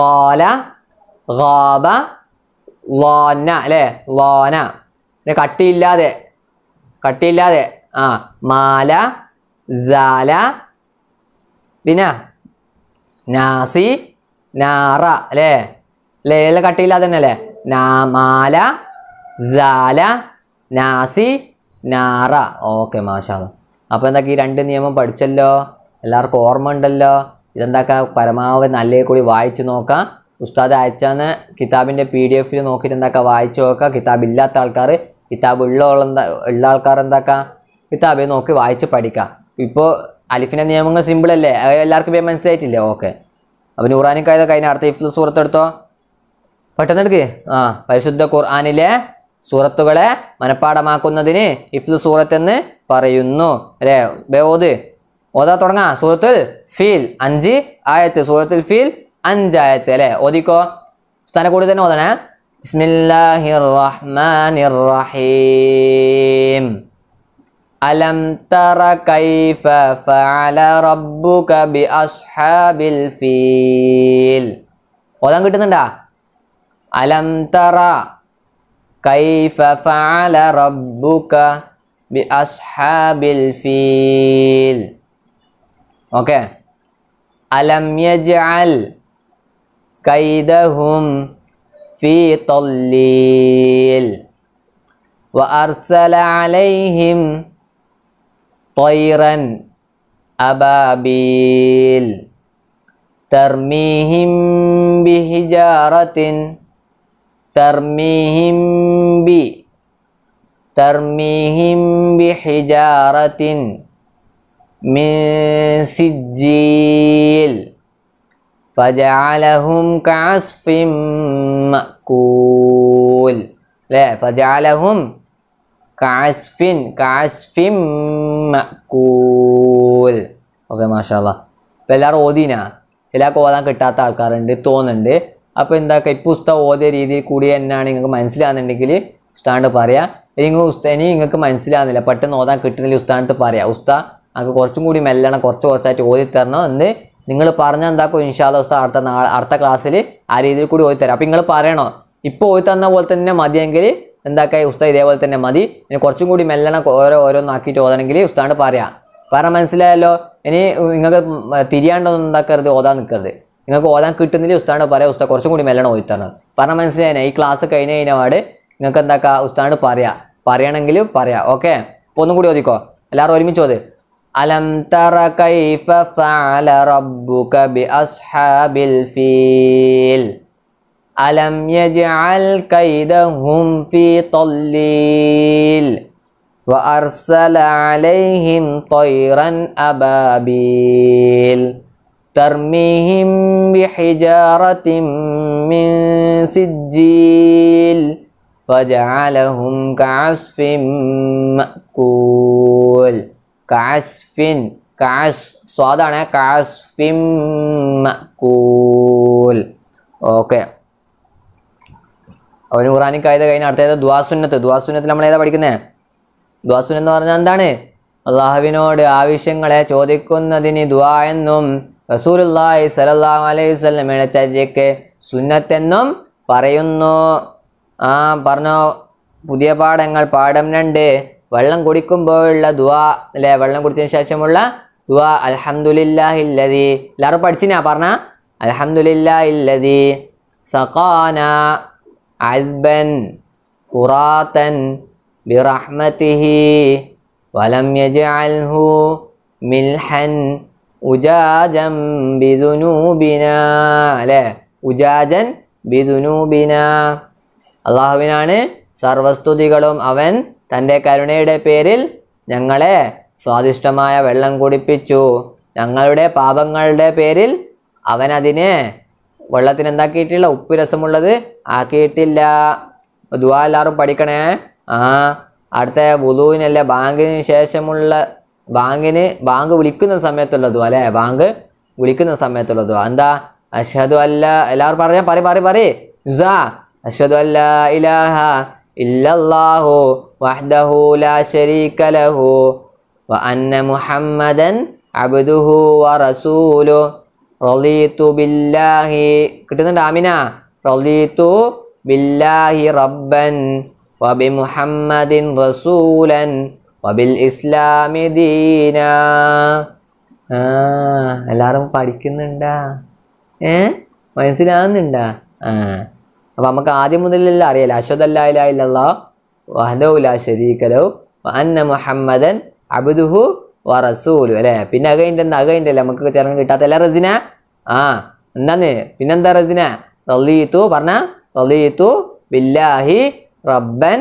കാല ഹാബ ലാന അല്ലേ ലാന പിന്നെ കട്ടിയില്ലാതെ കട്ടിയില്ലാതെ ആ മാല ജാല പിന്നെ നാസി നാറ അല്ലേ അല്ലേ എല്ലാം കട്ടിയില്ലാതെ തന്നെ അല്ലേ നാ മാല ജാല നാസി നാറ ഓക്കെ മാഷാണ് അപ്പോൾ എന്താക്കി രണ്ട് നിയമം പഠിച്ചല്ലോ എല്ലാവർക്കും ഓർമ്മ ഉണ്ടല്ലോ ഇതെന്താക്കാം പരമാവധി നല്ല കൂടി വായിച്ച് നോക്കാം ഉസ്താദ് അയച്ചാന്ന് കിതാബിൻ്റെ പി ഡി എഫിൽ നോക്കിയിട്ട് എന്താക്കാം വായിച്ച് നോക്കാം കിതാബ് ഇല്ലാത്ത ആൾക്കാർ കിതാബ് ഉള്ള ഉള്ള ആൾക്കാർ എന്താക്കാം കിതാബ് നോക്കി വായിച്ച് പഠിക്കാം ഇപ്പോൾ അലിഫിൻ്റെ നിയമങ്ങൾ സിമ്പിൾ അല്ലേ എല്ലാവർക്കും പേ മനസ്സിലായിട്ടില്ലേ ഓക്കെ അപ്പോൾ നൂറാനിക്ക് ആയത് കഴിഞ്ഞ അടുത്ത ഇഫ്ലു സൂറത്ത് എടുത്തോ പെട്ടെന്ന് എടുക്ക് ആ പരിശുദ്ധ ഖുർആാനിലെ സൂറത്തുകളെ മനഃപ്പാടമാക്കുന്നതിന് ഇഫ്ലു സൂറത്ത് എന്ന് പറയുന്നു അല്ലേ ബേത് ഓതാ തുടങ്ങാം സൂറത്തുൽ ഫീൽ അഞ്ച് ആയത്ത് സൂറത്തുൽ ഫീൽ അഞ്ചായത്ത് അല്ലേ ഓദിക്കോ സ്ഥാനം കൂടി തന്നെ ഓതണേ Bismillahirrahmanirrahim. Alam tara kaifa fa'ala rabbuka bi ashabil fil. kita കിട്ടുന്നുണ്ടാ അലം തറ കൈഫ ഫഅല റബ്ബുക ബി അസ്ഹാബിൽ ഫീൽ ഓക്കെ Alam യജ്അൽ kaidahum. في طليل وأرسل عليهم طيرا أبابيل ترميهم بحجارة ترميهم ب ترميهم بحجارة من سجيل فجعلهم كعصف مأكول യക്കൂൽ അല്ലേ ഫജാലഹും കാസ്ഫിൻ കാസ്ഫിം മക്കൂൽ ഓക്കെ മാഷാല്ല ഇപ്പം എല്ലാവരും ഓതീന ചില ഓതാൻ കിട്ടാത്ത ആൾക്കാരുണ്ട് തോന്നുന്നുണ്ട് അപ്പോൾ എന്താക്കുക ഇപ്പോൾ ഉസ്താ ഓതിയ രീതിയിൽ കൂടി എന്നാണ് നിങ്ങൾക്ക് മനസ്സിലാകുന്നുണ്ടെങ്കിൽ ഉസ്താണ്ട് പറയാം ഇനി ഉസ്ത ഇനി നിങ്ങൾക്ക് മനസ്സിലാകുന്നില്ല പെട്ടെന്ന് ഓതാൻ കിട്ടുന്നില്ല ഉസ്താനത്ത് പറയാം ഉസ്താ അങ്ങ് കുറച്ചും കൂടി മെല്ലണം കുറച്ച് കുറച്ചായിട്ട് ഓതി തരണം എന്ന് നിങ്ങൾ പറഞ്ഞാൽ എന്താക്കും ഇൻഷാ ഉസ്താദ് അടുത്ത നാളെ അടുത്ത ക്ലാസ്സിൽ ആ രീതിയിൽ കൂടി ഓയി തരാം അപ്പോൾ നിങ്ങൾ പറയണോ ഇപ്പോൾ ഓയി തന്ന പോലെ തന്നെ മതിയെങ്കിൽ എന്താക്കായി ഉസ്താദ് ഇതേപോലെ തന്നെ മതി ഇനി കുറച്ചും കൂടി മെല്ലണ ഓരോ ഓരോന്നാക്കിയിട്ട് ഓതണമെങ്കിൽ ഉസ്താണ്ട് പറയാം കാരണം മനസ്സിലായല്ലോ ഇനി നിങ്ങൾക്ക് തിരിയാണ്ടൊന്നും എന്താക്കരുത് ഓതാൻ നിൽക്കരുത് നിങ്ങൾക്ക് ഓതാൻ കിട്ടുന്നില്ല ഉസ്താണ്ട് പറയാം ഉസ്താദ് കുറച്ചും കൂടി മെല്ലണം ഓയിത്തരണം പറഞ്ഞാൽ മനസ്സിലായ ഈ ക്ലാസ് കഴിഞ്ഞ് കഴിഞ്ഞപാട് നിങ്ങൾക്ക് എന്താക്കാം ഉസ്താണ്ട് പറയാം പറയണമെങ്കിൽ പറയാം ഓക്കെ അപ്പോൾ ഒന്നും കൂടി ഓതിക്കോ എല്ലാവരും ഒരുമിച്ച് ഓത് ألم تر كيف فعل ربك بأصحاب الفيل ألم يجعل كيدهم في طليل وأرسل عليهم طيرا أبابيل ترميهم بحجارة من سجيل فجعلهم كعصف مأكول കാസ്ഫിൻ കാസ് സ്വാദാണ് ഓക്കെ ഒരു ഖുറാനിക് ആയത് കഴിഞ്ഞ അടുത്തത് ദ്വാസുന്നത്ത് ദ്വാസുന്നത്തിൽ നമ്മൾ ഏതാ പഠിക്കുന്നത് ദ്വാസുൻ എന്ന് പറഞ്ഞാൽ എന്താണ് അള്ളാഹുവിനോട് ആവശ്യങ്ങളെ ചോദിക്കുന്നതിന് ദ്വാ എന്നും റസൂലുല്ലാഹി സലല്ലാഹു അലൈഹി ചര്യക്ക് സുന്നത്തെന്നും പറയുന്നു ആ പറഞ്ഞോ പുതിയ പാഠങ്ങൾ പാഠം രണ്ട് വെള്ളം കുടിക്കുമ്പോഴുള്ള ദുവാ അല്ലെ വെള്ളം കുടിച്ചതിന് ശേഷമുള്ള ദുവാ അലഹമുല്ലാഹില്ലതി എല്ലാവരും പഠിച്ചിനാ പറഞ്ഞ അലഹമുല്ലാഹില്ലതി സഖാന അസ്ബൻ ഫുറാത്തൻ ബിറഹ്മതിഹി വലം യജഅൽഹു മിൽഹൻ ഉജാജം ബിദുനൂബിന അല്ലെ ഉജാജൻ ബിദുനൂബിന അള്ളാഹുവിനാണ് സർവസ്തുതികളും അവൻ തൻ്റെ കരുണയുടെ പേരിൽ ഞങ്ങളെ സ്വാദിഷ്ടമായ വെള്ളം കുടിപ്പിച്ചു ഞങ്ങളുടെ പാപങ്ങളുടെ പേരിൽ അവൻ അതിനെ വെള്ളത്തിന് എന്താക്കിയിട്ടില്ല ഉപ്പ് രസമുള്ളത് ആക്കിയിട്ടില്ല ദുവാ എല്ലാവരും പഠിക്കണേ ആ അടുത്ത വുദുവിനല്ല ബാങ്കിന് ശേഷമുള്ള ബാങ്കിന് ബാങ്ക് വിളിക്കുന്ന സമയത്തുള്ള ദുവാ അല്ലേ ബാങ്ക് വിളിക്കുന്ന സമയത്തുള്ള ദുവാ എന്താ അശ്വതു അല്ല എല്ലാവരും പറഞ്ഞാൽ പറ പറ പറ അശ്വതു അല്ല ഇലാഹ ഇല്ലാഹു وحده لا شريك له وأن محمدا عبده ورسوله رضيت بالله കിട്ടുന്നുണ്ട് ആമിന رضيت بالله ربا وبمحمد رسولا وبالإسلام دينا ആ എല്ലാവരും പഠിക്കുന്നുണ്ടാ ഏ മനസ്സിലാകുന്നുണ്ടാ ആ അപ്പൊ നമുക്ക് ആദ്യം മുതലെല്ലാം അറിയാലോ അശ്വതല്ലാ വഹ്ദൗല ശരീക്കലോ അന്ന മുഹമ്മദൻ അബുദുഹു വറസൂലു അല്ലേ പിന്നെ അകൈൻ്റെ എന്താ അകൈൻ്റെ അല്ലേ നമുക്ക് ചേർന്ന് കിട്ടാത്തല്ല റസിന ആ എന്താന്ന് പിന്നെന്താ റസിന റലീത്തു പറഞ്ഞ റലീത്തു ബില്ലാഹി റബ്ബൻ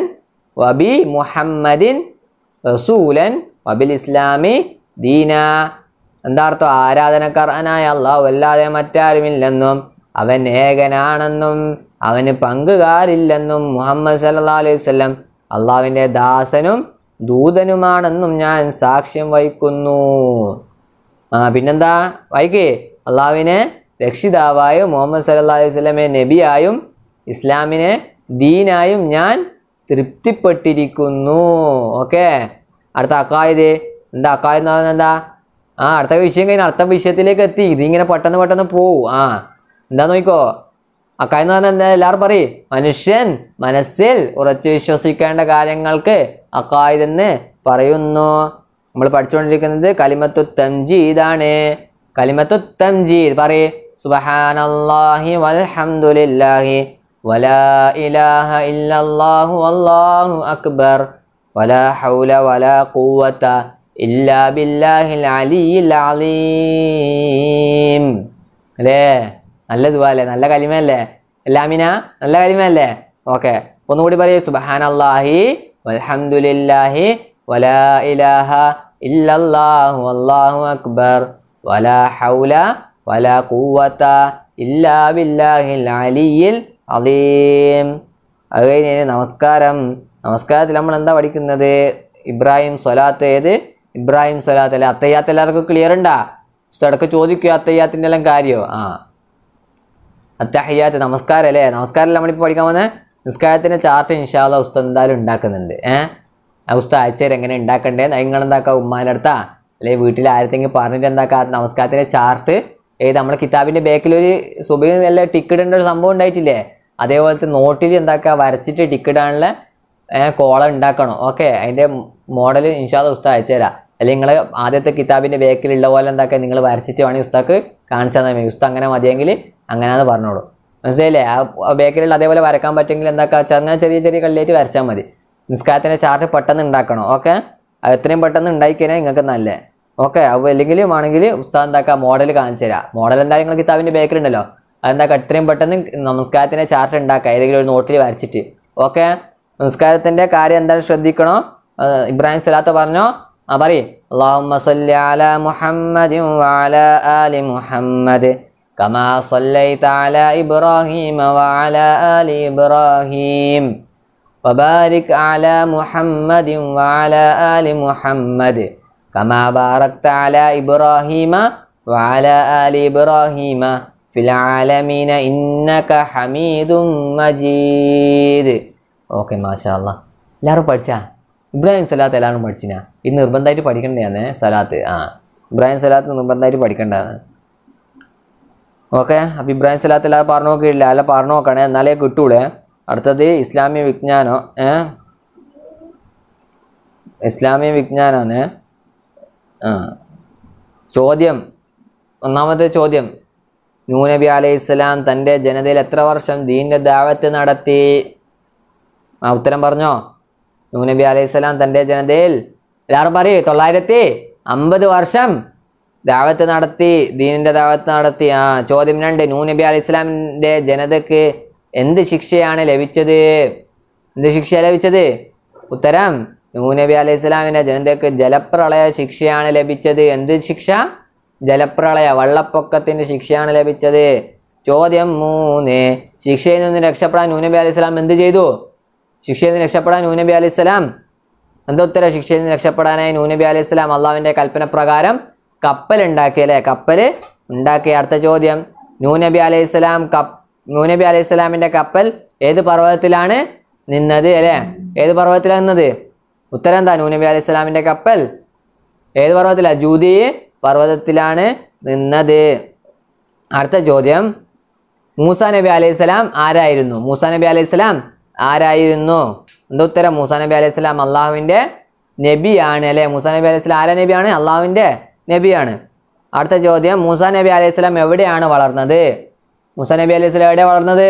വബി മുഹമ്മദിൻ റസൂലൻ വബിൽ ഇസ്ലാമി ദീന എന്താർത്ഥം ആരാധനക്കാരനായ അള്ളാഹു അല്ലാതെ മറ്റാരുമില്ലെന്നും അവൻ ഏകനാണെന്നും അവന് പങ്കുകാരില്ലെന്നും മുഹമ്മദ് സല്ലാ അലൈഹി വസല്ലം അള്ളാവിൻ്റെ ദാസനും ദൂതനുമാണെന്നും ഞാൻ സാക്ഷ്യം വഹിക്കുന്നു ആ പിന്നെന്താ വൈകേ അള്ളാവിനെ രക്ഷിതാവായും മുഹമ്മദ് സല്ലാ അലൈഹി സ്വലമെ നബിയായും ഇസ്ലാമിനെ ദീനായും ഞാൻ തൃപ്തിപ്പെട്ടിരിക്കുന്നു ഓക്കെ അടുത്ത അക്കായത് എന്താ അക്കായത് എന്ന് പറയുന്നത് എന്താ ആ അടുത്ത വിഷയം കഴിഞ്ഞാൽ അടുത്ത വിഷയത്തിലേക്ക് എത്തി ഇതിങ്ങനെ പെട്ടെന്ന് പെട്ടെന്ന് പോവും ആ എന്താ നോക്കിക്കോ അക്കായെന്ന് പറഞ്ഞാൽ എന്താ എല്ലാവരും പറയും മനുഷ്യൻ മനസ്സിൽ ഉറച്ചു വിശ്വസിക്കേണ്ട കാര്യങ്ങൾക്ക് അക്കായതെന്ന് പറയുന്നു നമ്മൾ പഠിച്ചുകൊണ്ടിരിക്കുന്നത് കലിമത്തു തംജീദാണ് കലിമത്തു തംജീദ് പറയേ സുബഹാനല്ലാഹി വൽഹംദുലില്ലാഹി വലാ ഇലാഹ ഇല്ലല്ലാഹു അല്ലാഹു അക്ബർ വലാ ഹൗല വലാ ഖുവത ഇല്ലാ ബില്ലാഹിൽ അലിയിൽ അലീം അല്ലേ നല്ല ദുവല്ലേ നല്ല കലിമയല്ലേ എല്ലാമിന നല്ല കലിമയല്ലേ ഓക്കെ ഒന്നുകൂടി പറയൂ സുബഹാനല്ലാഹി വൽഹംദുലില്ലാഹി വലാ ഇലാഹ ഇല്ലല്ലാഹു അല്ലാഹു അക്ബർ വലാ ഹൗല വലാ ഖുവത ഇല്ലാ ബില്ലാഹിൽ അലിയിൽ അദീം അത് കഴിഞ്ഞ് നമസ്കാരം നമസ്കാരത്തിൽ നമ്മൾ എന്താ പഠിക്കുന്നത് ഇബ്രാഹിം സ്വലാത്ത് ഏത് ഇബ്രാഹിം സ്വലാത്ത് അല്ലെ അത്തയ്യാത്ത് എല്ലാവർക്കും ക്ലിയർ ഉണ്ടാ ഇടക്ക് ചോദിക്കുക അത്തയ്യാത്തിൻ്റെ എല്ലാം കാര്യമോ ആ അത്തഹയ്യാത്ത് നമസ്കാരം അല്ലേ നമസ്കാരം നമ്മളിപ്പോൾ പഠിക്കാൻ പോകുന്നത് നിസ്കാരത്തിൻ്റെ ചാർട്ട് ഇൻഷാല്ല ഉസ്ത എന്തായാലും ഉണ്ടാക്കുന്നുണ്ട് ഏഹ് ഉസ്ത അയച്ചേര് എങ്ങനെ ഉണ്ടാക്കണ്ടേ നിങ്ങൾ എന്താക്കുക ഉമ്മാൻ്റെ അടുത്താ അല്ലെങ്കിൽ വീട്ടിൽ ആരത്തെങ്കിലും പറഞ്ഞിട്ട് എന്താക്കുക നമസ്കാരത്തിൻ്റെ ചാർട്ട് ഏത് നമ്മളെ കിതാബിൻ്റെ ബാക്കിലൊരു സുബി നല്ല ടിക്കറ്റിൻ്റെ ഒരു സംഭവം ഉണ്ടായിട്ടില്ലേ അതേപോലത്തെ നോട്ടിൽ എന്താക്കുക വരച്ചിട്ട് ടിക്കറ്റാണുള്ള കോളം ഉണ്ടാക്കണം ഓക്കെ അതിൻ്റെ മോഡൽ ഇൻഷാദ് ഉസ്താദ് അയച്ചേരാ അല്ലെങ്കിൽ നിങ്ങൾ ആദ്യത്തെ കിതാബിൻ്റെ ബാക്കിലുള്ള പോലെ എന്താക്കുക നിങ്ങൾ വരച്ചിട്ട് വേണമെങ്കിൽ ഉസ്താക്ക് കാണിച്ചാൽ തന്നെ ഉസ്താ അങ്ങനെ മതിയെങ്കിൽ അങ്ങനെയാണ് പറഞ്ഞോളൂ മനസ്സിലായില്ലേ ആ ബേക്കറിയിൽ അതേപോലെ വരക്കാൻ പറ്റുമെങ്കിൽ എന്താക്കുക വെച്ചാൽ അങ്ങനെ ചെറിയ ചെറിയ കള്ളിയേറ്റ് വരച്ചാൽ മതി നിസ്കാരത്തിൻ്റെ ചാർട്ട് പെട്ടെന്ന് ഉണ്ടാക്കണം ഓക്കെ എത്രയും പെട്ടെന്ന് ഉണ്ടായിക്കഴിഞ്ഞാൽ നിങ്ങൾക്ക് നല്ലേ ഓക്കെ അപ്പോൾ ഇല്ലെങ്കിലും ആണെങ്കിൽ ഉസ്താദ് എന്താക്കുക മോഡൽ കാണിച്ചു തരാം മോഡൽ എന്തായാലും നിങ്ങൾ കിതാബിൻ്റെ ബേക്കറി ഉണ്ടല്ലോ അതെന്താക്കുക എത്രയും പെട്ടെന്ന് നമസ്കാരത്തിൻ്റെ ചാർട്ട് ഉണ്ടാക്കുക ഏതെങ്കിലും ഒരു നോട്ടിൽ വരച്ചിട്ട് ഓക്കെ നമസ്കാരത്തിൻ്റെ കാര്യം എന്തായാലും ശ്രദ്ധിക്കണോ ഇബ്രാഹിം സലാത്ത് പറഞ്ഞോ ആ പറയും അള്ളാഹു മുഹമ്മദ് മുഹമ്മദ് كما صليت على إبراهيم وعلى آل إبراهيم وبارك على محمد وعلى آل محمد كما باركت على إبراهيم وعلى آل إبراهيم في العالمين إنك حميد مجيد ഓക്കെ മാഷാല്ല എല്ലാവരും പഠിച്ചാ ഇബ്രാഹിം സലാത്ത് എല്ലാവരും പഠിച്ചിനാ ഇത് നിർബന്ധമായിട്ട് പഠിക്കണ്ടേ സലാത്ത് ആ ഇബ്രാഹിം സലാത്ത് നിർബന്ധമായിട്ട് പഠിക്കേണ്ടതാണ് ഓക്കെ അപ്പോൾ ഇബ്രാഹിം സ്വലാത്തല്ലാതെ പറഞ്ഞു നോക്കിയിട്ടില്ല അല്ല പറഞ്ഞു നോക്കണേ എന്നാലേ കിട്ടൂടെ അടുത്തത് ഇസ്ലാമിക വിജ്ഞാനോ ഏ ഇസ്ലാമിക വിജ്ഞാനമാണ് ചോദ്യം ഒന്നാമത്തെ ചോദ്യം നൂനബി അലൈഹി ഇസ്ലാം തൻ്റെ ജനതയിൽ എത്ര വർഷം ദീൻ്റെ ദാവത്ത് നടത്തി ആ ഉത്തരം പറഞ്ഞോ നൂനബി അലൈഹി ഇസ്ലാം തൻ്റെ ജനതയിൽ എല്ലാവരും പറയൂ തൊള്ളായിരത്തി അമ്പത് വർഷം ദാവത്ത് നടത്തി ദീനിൻ്റെ ദാവത്ത് നടത്തി ആ ചോദ്യം രണ്ട് നൂ നബി അലി ഇസ്ലാമിൻ്റെ ജനതയ്ക്ക് എന്ത് ശിക്ഷയാണ് ലഭിച്ചത് എന്ത് ശിക്ഷ ലഭിച്ചത് ഉത്തരം നൂ നബി അലൈഹി ഇസ്ലാമിൻ്റെ ജനതയ്ക്ക് ജലപ്രളയ ശിക്ഷയാണ് ലഭിച്ചത് എന്ത് ശിക്ഷ ജലപ്രളയ വള്ളപ്പൊക്കത്തിൻ്റെ ശിക്ഷയാണ് ലഭിച്ചത് ചോദ്യം മൂന്ന് ശിക്ഷയിൽ നിന്ന് രക്ഷപ്പെടാൻ നൂനബി അലൈഹി ഇസ്ലാം എന്ത് ചെയ്തു ശിക്ഷയിൽ നിന്ന് രക്ഷപ്പെടാൻ നൂനബി അലൈഹി ഇസ്ലാം എന്താ ഉത്തര ശിക്ഷയിൽ നിന്ന് രക്ഷപ്പെടാനായി നൂനബി അലൈഹി ഇസ്ലാം അള്ളാവിൻ്റെ കൽപ്പന പ്രകാരം കപ്പൽ ഉണ്ടാക്കി അല്ലേ കപ്പൽ ഉണ്ടാക്കി അടുത്ത ചോദ്യം നൂനബി അലൈഹി സ്വലാം കപ്പ് നൂനബി അലൈഹി സ്വലാമിൻ്റെ കപ്പൽ ഏത് പർവ്വതത്തിലാണ് നിന്നത് അല്ലേ ഏത് പർവ്വതത്തിലാണ് നിന്നത് ഉത്തരം എന്താ നൂനബി അലൈഹി സ്വലാമിൻ്റെ കപ്പൽ ഏത് പർവ്വതത്തിലാണ് ജൂതി പർവ്വതത്തിലാണ് നിന്നത് അടുത്ത ചോദ്യം മൂസ നബി അലൈഹി സ്വലാം ആരായിരുന്നു മൂസ നബി അലൈഹി സ്വലാം ആരായിരുന്നു എന്താ ഉത്തരം മൂസ നബി അലൈഹി സ്വലാം അള്ളാഹുവിൻ്റെ നബിയാണ് അല്ലേ മൂസ നബി അലൈഹി സ്വലാം ആരാ നബിയാണ് അള്ളാഹുവിൻ്റെ നബിയാണ് അടുത്ത ചോദ്യം മൂസ നബി അലൈഹിസ്ലാം എവിടെയാണ് വളർന്നത് മൂസ നബി അലൈഹിസ്ലാം എവിടെ വളർന്നത്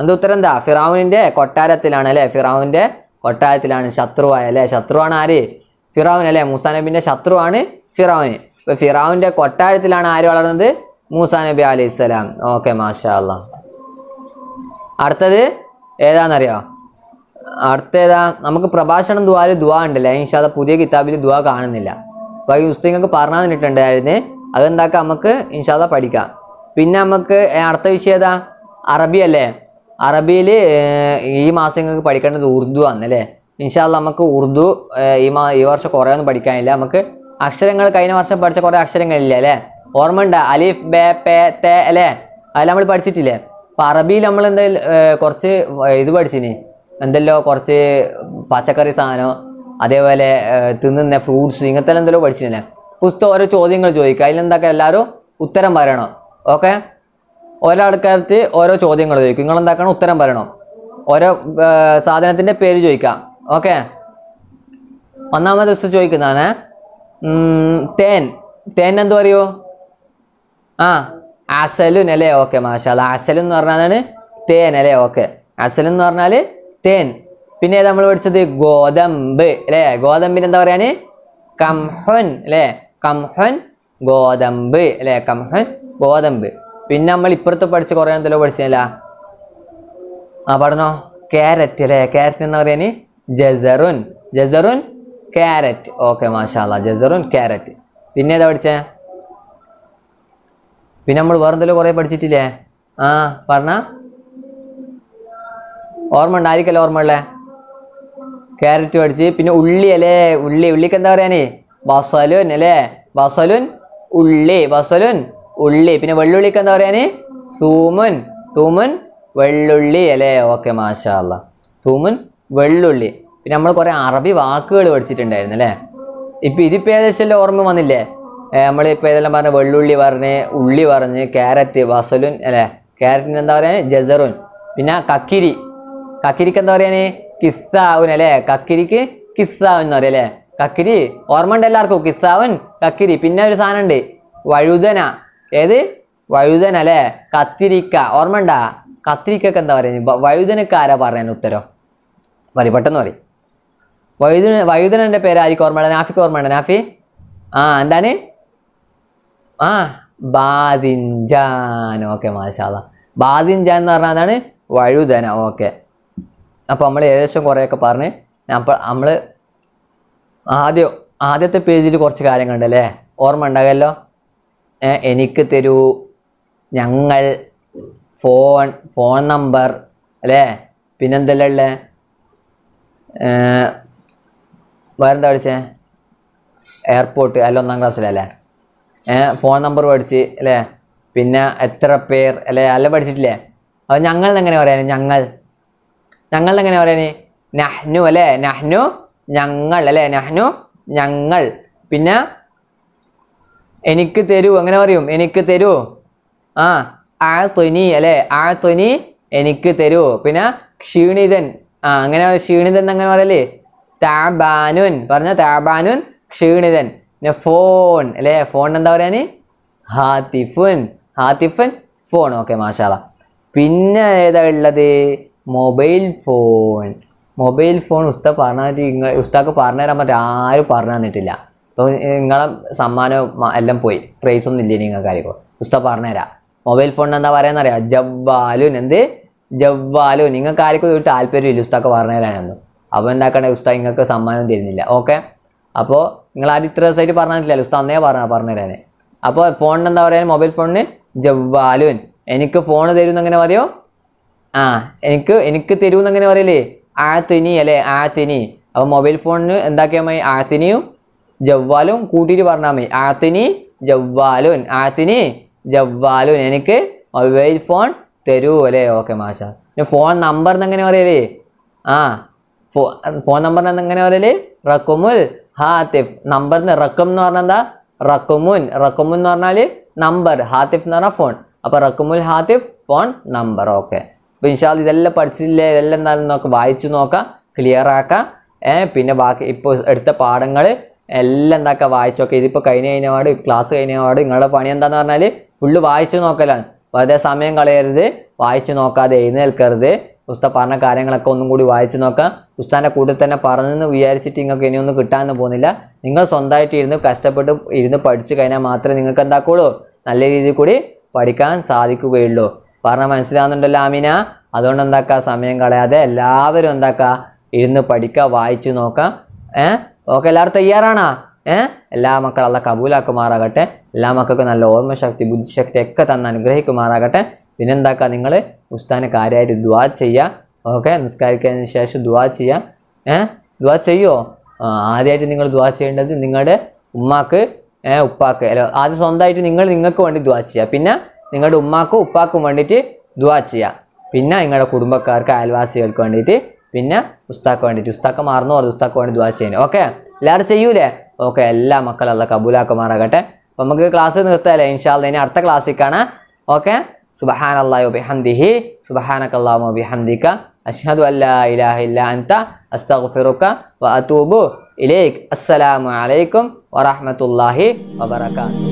എന്താ ഉത്തരം എന്താ ഫിറാവുനിൻ്റെ കൊട്ടാരത്തിലാണ് അല്ലേ ഫിറാവുൻ്റെ കൊട്ടാരത്തിലാണ് ശത്രുവായ അല്ലേ ശത്രുവാണ് ആര് ഫിറാവുൻ അല്ലേ മൂസ നബിൻ്റെ ശത്രുവാണ് ഫിറാവുന് ഇപ്പം ഫിറാവുൻ്റെ കൊട്ടാരത്തിലാണ് ആര് വളർന്നത് മൂസ നബി അലൈഹി സ്വലാം ഓക്കെ മാഷാ അടുത്തത് ഏതാണെന്നറിയോ അടുത്തേതാ നമുക്ക് പ്രഭാഷണം ദ്വാല് ദുവാ ഉണ്ടല്ലേ ഇൻഷാദ പുതിയ കിതാബിൽ ദുവാ കാണുന്നില്ല അപ്പോൾ ഉസ്തങ്ങൾക്ക് പറഞ്ഞു തന്നിട്ടുണ്ടായിരുന്നു അതെന്താക്കാം നമുക്ക് ഇൻഷാല്ല പഠിക്കാം പിന്നെ നമുക്ക് അടുത്ത വിഷയം ഏതാ അറബി അല്ലേ അറബിയിൽ ഈ മാസം നിങ്ങൾക്ക് പഠിക്കേണ്ടത് ഉറുദു ആണ് അല്ലേ ഇൻഷാല്ല നമുക്ക് ഉറുദു ഈ മാ ഈ വർഷം കുറേ ഒന്നും പഠിക്കാനില്ല നമുക്ക് അക്ഷരങ്ങൾ കഴിഞ്ഞ വർഷം പഠിച്ച കുറേ അക്ഷരങ്ങളില്ല അല്ലേ ഓർമ്മ ഉണ്ട് അലിഫ് ബേ പേ തേ അല്ലേ അതെല്ലാം നമ്മൾ പഠിച്ചിട്ടില്ലേ അപ്പം അറബിയിൽ നമ്മൾ എന്തെങ്കിലും കുറച്ച് ഇത് പഠിച്ചിനി എന്തല്ലോ കുറച്ച് പച്ചക്കറി സാധനം അതേപോലെ തിന്നുന്ന ഫ്രൂട്ട്സ് ഇങ്ങനത്തെ എന്തെങ്കിലും പഠിച്ചിട്ടില്ലേ പുസ്തകം ഓരോ ചോദ്യങ്ങൾ ചോദിക്കുക അതിലെന്തൊക്കെ എല്ലാവരും ഉത്തരം പറയണം ഓക്കെ ഓരോ ആൾക്കാർക്ക് ഓരോ ചോദ്യങ്ങൾ ചോദിക്കും നിങ്ങൾ ഉത്തരം പറയണം ഓരോ സാധനത്തിൻ്റെ പേര് ചോദിക്കാം ഓക്കെ ഒന്നാമത് ദിവസം ചോദിക്കുന്നതാണ് തേൻ തേൻ എന്ത് പറയുമോ ആ അസലുൻ അല്ലേ ഓക്കെ മാഷാ അസലുൻ എന്ന് തേൻ അല്ലേ ഓക്കെ അസലെന്ന് എന്ന് പറഞ്ഞാൽ തേൻ പിന്നെ നമ്മൾ പഠിച്ചത് ഗോതമ്പ് അല്ലെ ഗോതമ്പിന് എന്താ പറയാന് കംഹുൻ അല്ലെ കംഹുൻ ഗോതമ്പ് അല്ലെ കംഹൻ ഗോതമ്പ് പിന്നെ നമ്മൾ ഇപ്പുറത്ത് പഠിച്ച കുറേ എന്തെല്ലോ പഠിച്ചല്ല ആ പറഞ്ഞോ ക്യാരറ്റ് അല്ലെ ക്യാരറ്റ് എന്ന് പറയാന് ജസറുൻ ജസറുൻ ക്യാരറ്റ് ഓക്കെ മാഷാല്ല ജസറുൻ ക്യാരറ്റ് പിന്നെ ഏതാ പഠിച്ചേ പിന്നെ നമ്മൾ വേറെന്തെല്ലോ കുറേ പഠിച്ചിട്ടില്ലേ ആ പറഞ്ഞ ഓർമ്മ ഉണ്ടായിരിക്കല്ലോ ഓർമ്മ ഉള്ളേ ക്യാരറ്റ് മേടിച്ച് പിന്നെ ഉള്ളി അല്ലേ ഉള്ളി ഉള്ളിക്ക് എന്താ പറയാനേ ബസലുൻ അല്ലേ ബസലുൻ ഉള്ളി ബസലുൻ ഉള്ളി പിന്നെ വെള്ളുള്ളിക്ക് എന്താ പറയാനേ സൂമുൻ സൂമുൻ വെള്ളുള്ളി അല്ലേ ഓക്കെ മാഷാല്ല സൂമുൻ വെള്ളുള്ളി പിന്നെ നമ്മൾ കുറേ അറബി വാക്കുകൾ പഠിച്ചിട്ടുണ്ടായിരുന്നു അല്ലേ ഇപ്പം ഇതിപ്പോൾ ഏകദേശം ഓർമ്മ വന്നില്ലേ നമ്മൾ ഇപ്പോൾ ഏതെല്ലാം പറഞ്ഞ വെള്ളുള്ളി പറഞ്ഞ് ഉള്ളി പറഞ്ഞ് ക്യാരറ്റ് ബസലുൻ അല്ലേ ക്യാരറ്റിന് എന്താ പറയുക ജസറുൻ പിന്നെ കക്കിരി കക്കിരിക്ക് എന്താ പറയാനേ കിസ്സാവുൻ അല്ലേ കക്കിരിക്ക് കിസ്സാവുൻ എന്ന് പറയും അല്ലേ കക്കിരി ഓർമ്മ ഉണ്ട് എല്ലാവർക്കും കിസ്സാവുൻ കക്കിരി പിന്നെ ഒരു സാധനം ഉണ്ട് വഴുതന ഏത് വഴുതന അല്ലേ കത്തിരിക്ക ഓർമ്മ ഉണ്ടാ കത്തിരിക്കൊക്കെ എന്താ പറയുന്നത് വഴുതനക്ക് ആരാ പറയാൻ ഉത്തരം പറയും പെട്ടെന്ന് പറയും വഴുതന വഴുതനൻ്റെ പേരായിരിക്കും ഓർമ്മ ഓർമ്മയുണ്ട് നാഫിക്ക് ഓർമ്മയുണ്ട് നാഫി ആ എന്താണ് ആ ബാദിൻജാൻ ഓക്കെ മാഷാല ബാദിൻജാൻ എന്ന് പറഞ്ഞാൽ എന്താണ് വഴുതന ഓക്കെ അപ്പോൾ നമ്മൾ ഏകദേശം കുറേയൊക്കെ പറഞ്ഞ് അപ്പോൾ നമ്മൾ ആദ്യം ആദ്യത്തെ പേജിൽ കുറച്ച് കാര്യങ്ങൾ കണ്ടല്ലേ ഓർമ്മ ഉണ്ടാകുമല്ലോ എനിക്ക് തരൂ ഞങ്ങൾ ഫോൺ ഫോൺ നമ്പർ അല്ലേ പിന്നെന്തല്ലേ ഉള്ളേ വേറെന്താ പഠിച്ചേ എയർപോർട്ട് അല്ല ഒന്നാം ക്ലാസ്സിലല്ലേ ഫോൺ നമ്പർ പഠിച്ച് അല്ലേ പിന്നെ എത്ര പേർ അല്ലേ അല്ല പഠിച്ചിട്ടില്ലേ അപ്പോൾ ഞങ്ങൾ എങ്ങനെ പറയാനും ഞങ്ങൾ ഞങ്ങൾ എങ്ങനെ പറയുന്നത് നഹ്നു അല്ലേ നഹ്നു ഞങ്ങൾ അല്ലേ നഹ്നു ഞങ്ങൾ പിന്നെ എനിക്ക് തരൂ അങ്ങനെ പറയും എനിക്ക് തരൂ ആ ആ തൊനി അല്ലേ ആ തൊനി എനിക്ക് തരൂ പിന്നെ ക്ഷീണിതൻ ആ അങ്ങനെ ക്ഷീണിതൻ അങ്ങനെ പറയല്ലേ താബാനുൻ പറഞ്ഞ താബാനുൻ ക്ഷീണിതൻ പിന്നെ ഫോൺ അല്ലേ ഫോൺ എന്താ പറയാന് ഹാത്തിഫുൻ ഹാത്തിഫുൻ ഫോൺ ഓക്കെ മാഷാള പിന്നെ ഏതാ ഉള്ളത് മൊബൈൽ ഫോൺ മൊബൈൽ ഫോൺ ഉസ്ത പറഞ്ഞിട്ട് ഇങ്ങ ഉസ്താക്ക് പറഞ്ഞു തരാൻ പറ്റും ആരും പറഞ്ഞു തന്നിട്ടില്ല അപ്പോൾ നിങ്ങളെ സമ്മാനം എല്ലാം പോയി പ്രൈസ് ഒന്നും ഇല്ലേ നിങ്ങൾക്ക് കാര്യങ്ങൾ ഉസ്ത പറഞ്ഞു തരാം മൊബൈൽ ഫോണിന് എന്താ പറയാന്നറിയാം ജവ്വാലു എന്ത് ജവ്വാലു നിങ്ങൾക്ക് ആർക്കും ഒരു ഇല്ല ഉസ്താക്ക് പറഞ്ഞു തരാനൊന്നും അപ്പോൾ എന്താക്കണേ ഉസ്താ നിങ്ങൾക്ക് സമ്മാനം തരുന്നില്ല ഓക്കെ അപ്പോൾ നിങ്ങൾ ആരും ഇത്ര ദിവസമായിട്ട് പറഞ്ഞിട്ടില്ല ഉസ്താ അന്നേ പറഞ്ഞ പറഞ്ഞു തരാൻ അപ്പോൾ ഫോണിന് എന്താ പറയുക മൊബൈൽ ഫോണിന് ജവ്വാലുൻ എനിക്ക് ഫോൺ തരുമെന്ന് എങ്ങനെ പറയോ ആ എനിക്ക് എനിക്ക് തരൂന്ന് അങ്ങനെ പറയല്ലേ ആത്തിനി അല്ലേ ആത്തിനി അപ്പോൾ മൊബൈൽ ഫോണിന് എന്താക്കിയാൽ മതി ആത്തിനിയും ജവ്വാലും കൂട്ടിയിട്ട് പറഞ്ഞാൽ മതി ആത്തിനി ജവ്വാലുൻ ആത്തിനി ജവ്വാലുൻ എനിക്ക് മൊബൈൽ ഫോൺ തരൂ അല്ലേ ഓക്കെ മാഷ പിന്നെ ഫോൺ നമ്പർ എങ്ങനെ പറയല്ലേ ആ ഫോ ഫോൺ നമ്പർ എങ്ങനെ പറയല്ലേ റക്കുമുൽ ഹാത്തിഫ് നമ്പറിന് റക്കം എന്ന് പറഞ്ഞാൽ എന്താ റക്കുമുൻ റക്കുമുൻ എന്ന് പറഞ്ഞാൽ നമ്പർ ഹാത്തിഫ് എന്ന് പറഞ്ഞാൽ ഫോൺ അപ്പോൾ റക്കുമുൽ ഹാത്തിഫ് ഫോൺ നമ്പർ ഓക്കെ അപ്പോൾ ഇൻഷാല് ഇതെല്ലാം പഠിച്ചിട്ടില്ലേ ഇതെല്ലാം എന്താണെന്ന് നോക്കാം വായിച്ചു നോക്കാം ക്ലിയർ ആക്കാം പിന്നെ ബാക്കി ഇപ്പോൾ എടുത്ത പാഠങ്ങൾ എല്ലാം എന്താക്കാം വായിച്ചു നോക്കാം ഇതിപ്പോൾ കഴിഞ്ഞ കഴിഞ്ഞപാട് ക്ലാസ് കഴിഞ്ഞപാട് നിങ്ങളുടെ പണി എന്താന്ന് പറഞ്ഞാൽ ഫുള്ള് വായിച്ചു നോക്കലാണ് വെറുതെ സമയം കളയരുത് വായിച്ചു നോക്കാതെ എഴുന്നേൽക്കരുത് ഉസ്താ പറഞ്ഞ കാര്യങ്ങളൊക്കെ ഒന്നും കൂടി വായിച്ചു നോക്കാം ഉസ്താൻ്റെ കൂടെ തന്നെ പറഞ്ഞെന്ന് വിചാരിച്ചിട്ട് നിങ്ങൾക്ക് ഇനിയൊന്നും കിട്ടാമെന്ന് പോകുന്നില്ല നിങ്ങൾ സ്വന്തമായിട്ട് ഇരുന്ന് കഷ്ടപ്പെട്ട് ഇരുന്ന് പഠിച്ചു കഴിഞ്ഞാൽ മാത്രമേ നിങ്ങൾക്ക് എന്താക്കുള്ളൂ നല്ല രീതിയിൽ കൂടി പഠിക്കാൻ സാധിക്കുകയുള്ളൂ പറഞ്ഞാൽ മനസ്സിലാവുന്നുണ്ടല്ലോ ആമിന അതുകൊണ്ട് എന്താക്കുക സമയം കളയാതെ എല്ലാവരും എന്താക്കുക ഇരുന്ന് പഠിക്കുക വായിച്ചു നോക്കാം ഏ ഓക്കെ എല്ലാവരും തയ്യാറാണോ ഏ എല്ലാ മക്കളും അല്ല കബൂലാക്കുമാറാകട്ടെ എല്ലാ മക്കൾക്കും നല്ല ഓർമ്മശക്തി ബുദ്ധിശക്തി ഒക്കെ തന്ന് അനുഗ്രഹിക്കുമാറാകട്ടെ പിന്നെന്താക്കുക നിങ്ങൾ ഉസ്താന കാര്യമായിട്ട് ദ്വാ ചെയ്യുക ഓക്കെ നിസ്കാരിക്കുന്നതിന് ശേഷം ദ്വാ ചെയ്യുക ഏ ദ്വാ ചെയ്യുമോ ആദ്യമായിട്ട് നിങ്ങൾ ദ്വാ ചെയ്യേണ്ടത് നിങ്ങളുടെ ഉമ്മാക്ക് ഉപ്പാക്ക് അല്ല ആദ്യം സ്വന്തമായിട്ട് നിങ്ങൾ നിങ്ങൾക്ക് വേണ്ടി ദ്വാ ചെയ്യുക പിന്നെ നിങ്ങളുടെ ഉമ്മാക്കും ഉപ്പാക്കും വേണ്ടിയിട്ട് ദുവാ ചെയ്യുക പിന്നെ നിങ്ങളുടെ കുടുംബക്കാർക്ക് അയൽവാസികൾക്ക് വേണ്ടിയിട്ട് പിന്നെ ഉസ്താക്ക് വേണ്ടിയിട്ട് ഉസ്താക്ക് മാറുന്നു പറഞ്ഞു ഉസ്താക്ക് വേണ്ടി ദുവാ ചെയ്യാൻ ഓക്കെ എല്ലാവരും ചെയ്യൂലേ ഓക്കെ എല്ലാ മക്കളല്ല കബൂലാക്കുമാറാകട്ടെ അപ്പം നമുക്ക് ക്ലാസ് നിർത്തല്ലേ ഇൻഷാല്ല ഇനി അടുത്ത ക്ലാസ്സിൽ കാണാം ഓക്കെ സുബഹാൻ അള്ളാഹു ബിഹംദിഹി സുബഹാനക്കല്ലാമു ബിഹംദിക്ക അഷ്ഹദു അല്ലാ ഇലാഹ ഇല്ല അൻത അസ്തഗ്ഫിറുക വ അതൂബു ഇലൈക് അസ്സലാമു അലൈക്കും വറഹ്മത്തുള്ളാഹി വബറകാതുഹു